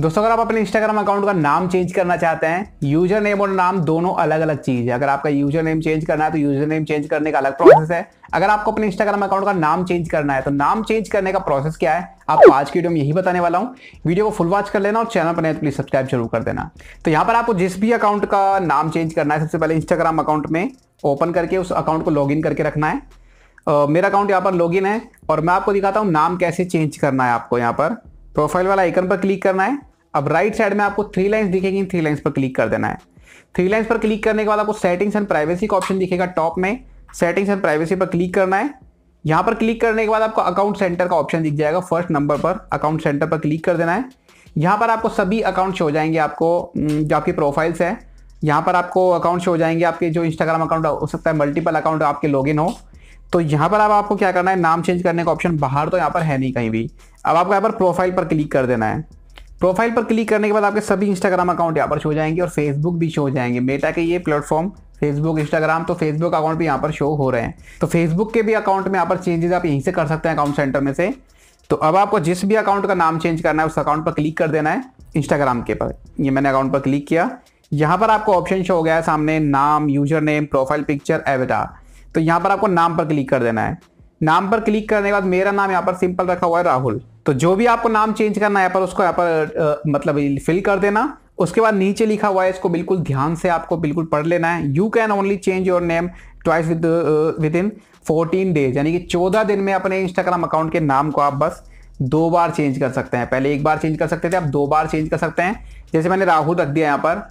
दोस्तों अगर आप अपने इंस्टाग्राम अकाउंट का नाम चेंज करना चाहते हैं यूजर नेम और नाम दोनों अलग अलग चीज है अगर आपका यूजर नेम चेंज करना है तो यूजर नेम चेंज करने का अलग प्रोसेस है अगर आपको अपने इंस्टाग्राम अकाउंट का नाम चेंज करना है तो नाम चेंज करने का प्रोसेस क्या है आपको आज की वीडियो में यही बताने वाला हूँ वीडियो को फुल वॉच कर लेना और चैनल पर नहीं तो प्लीज सब्सक्राइब जरूर कर देना तो यहाँ पर आपको जिस भी अकाउंट का नाम चेंज करना है सबसे पहले इंस्टाग्राम अकाउंट में ओपन करके उस अकाउंट को लॉग करके रखना है मेरा अकाउंट यहाँ पर लॉग है और मैं आपको दिखाता हूँ नाम कैसे चेंज करना है आपको यहाँ पर प्रोफाइल वाला आइकन पर क्लिक करना है अब राइट साइड में आपको थ्री लाइन्स दिखेगी इन थ्री लाइन्स पर क्लिक कर देना है थ्री लाइन्स पर क्लिक करने के बाद आपको सेटिंग्स एंड प्राइवेसी का ऑप्शन दिखेगा टॉप में सेटिंग्स एंड प्राइवेसी पर क्लिक करना है यहाँ पर क्लिक करने के बाद आपको अकाउंट सेंटर का ऑप्शन दिख जाएगा फर्स्ट नंबर पर अकाउंट सेंटर पर क्लिक कर देना है यहाँ पर आपको सभी अकाउंट शो हो जाएंगे आपको हम्म, जो आपकी प्रोफाइल्स हैं यहाँ पर आपको अकाउंट हो जाएंगे आपके जो इंस्टाग्राम अकाउंट हो सकता है मल्टीपल अकाउंट आपके लॉगिन हो तो यहां पर अब आपको क्या करना है नाम चेंज करने का ऑप्शन बाहर तो यहां पर है नहीं कहीं भी अब आपको यहाँ पर प्रोफाइल पर क्लिक कर देना है प्रोफाइल पर क्लिक करने के बाद आपके सभी इंस्टाग्राम अकाउंट यहाँ पर शो जाएंगे और फेसबुक भी शो जाएंगे मेटा के ये प्लेटफॉर्म फेसबुक इंस्टाग्राम तो फेसबुक अकाउंट भी यहाँ पर शो हो रहे हैं तो फेसबुक के भी अकाउंट में यहाँ पर चेंजेस आप यहीं से कर सकते हैं अकाउंट सेंटर में से तो अब आपको जिस भी अकाउंट का नाम चेंज करना है उस अकाउंट पर क्लिक कर देना है इंस्टाग्राम के पर ये मैंने अकाउंट पर क्लिक किया यहाँ पर आपको ऑप्शन शो हो गया है सामने नाम user name profile picture avatar तो यहाँ पर आपको नाम पर क्लिक कर देना है नाम पर क्लिक करने के बाद मेरा नाम यहाँ पर सिंपल रखा हुआ है राहुल तो जो भी आपको नाम चेंज करना है यहाँ पर उसको यहाँ पर मतलब फिल कर देना उसके बाद नीचे लिखा हुआ है इसको बिल्कुल ध्यान से आपको बिल्कुल पढ़ लेना है you can only change your name twice with within fourteen days यानी कि चौदह दिन में अपने इंस्टाग्राम अकाउंट के नाम को आप बस दो बार चेंज कर सकते हैं पहले एक बार चेंज कर सकते थे आप दो बार चेंज कर सकते हैं जैसे मैंने राहुल रख दिया यहाँ पर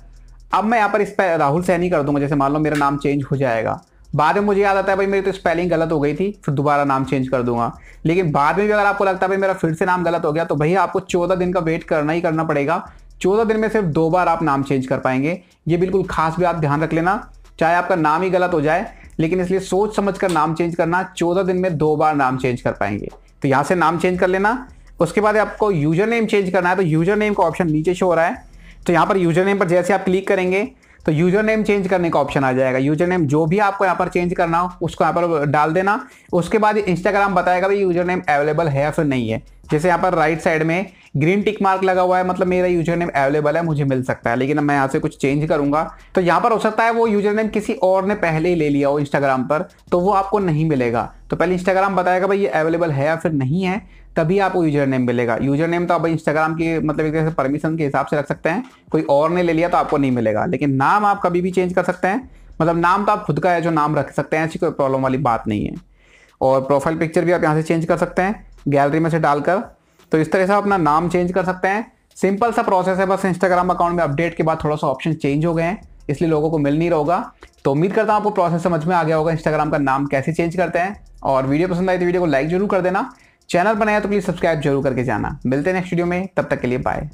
अब मैं यहाँ पर इस पर राहुल सैनी कर दूंगा जैसे मान लो मेरा नाम चेंज हो जाएगा बाद में मुझे याद आता है भाई मेरी तो स्पेलिंग गलत हो गई थी फिर दोबारा नाम चेंज कर दूंगा लेकिन बाद में भी अगर आपको लगता है भाई मेरा फिर से नाम गलत हो गया तो भैया आपको चौदह दिन का वेट करना ही करना पड़ेगा चौदह दिन में सिर्फ दो बार आप नाम चेंज कर पाएंगे ये बिल्कुल खास भी आप ध्यान रख लेना चाहे आपका नाम ही गलत हो जाए लेकिन इसलिए सोच समझ कर नाम चेंज करना चौदह दिन में दो बार नाम चेंज कर पाएंगे तो यहाँ से नाम चेंज कर लेना उसके बाद आपको यूजर नेम चेंज करना है तो यूजर नेम का ऑप्शन नीचे शो हो रहा है तो यहाँ पर यूजर नेम पर जैसे आप क्लिक करेंगे तो यूजर नेम चेंज करने का ऑप्शन आ जाएगा यूजर नेम जो भी आपको यहाँ पर चेंज करना हो उसको यहाँ पर डाल देना उसके बाद इंस्टाग्राम बताएगा भाई यूजर नेम अवेलेबल है या फिर नहीं है जैसे यहाँ पर राइट साइड में ग्रीन टिक मार्क लगा हुआ है मतलब मेरा यूजर नेम अवेलेबल है मुझे मिल सकता है लेकिन मैं यहाँ से कुछ चेंज करूंगा तो यहाँ पर हो सकता है वो यूजर नेम किसी और ने पहले ही ले लिया हो इंस्टाग्राम पर तो वो आपको नहीं मिलेगा तो पहले इंस्टाग्राम बताएगा भाई ये अवेलेबल है या फिर नहीं है तभी आपको यूजर नेम मिलेगा यूजर नेम तो आप इंस्टाग्राम की मतलब एक तरह से परमिशन के हिसाब से रख सकते हैं कोई और ने ले लिया तो आपको नहीं मिलेगा लेकिन नाम आप कभी भी चेंज कर सकते हैं मतलब नाम तो आप खुद का है जो नाम रख सकते हैं ऐसी कोई प्रॉब्लम वाली बात नहीं है और प्रोफाइल पिक्चर भी आप यहाँ से चेंज कर सकते हैं गैलरी में से डालकर तो इस तरह से आप अपना नाम चेंज कर सकते हैं सिंपल सा प्रोसेस है बस इंस्टाग्राम अकाउंट में अपडेट के बाद थोड़ा सा ऑप्शन चेंज हो गए हैं इसलिए लोगों को मिल नहीं रहा तो उम्मीद करता हूँ आपको प्रोसेस समझ में आ गया होगा इंस्टाग्राम का नाम कैसे चेंज करते हैं और वीडियो पसंद आई तो वीडियो को लाइक जरूर कर देना चैनल बनाया तो प्लीज़ सब्सक्राइब जरूर करके जाना मिलते हैं नेक्स्ट वीडियो में तब तक के लिए बाय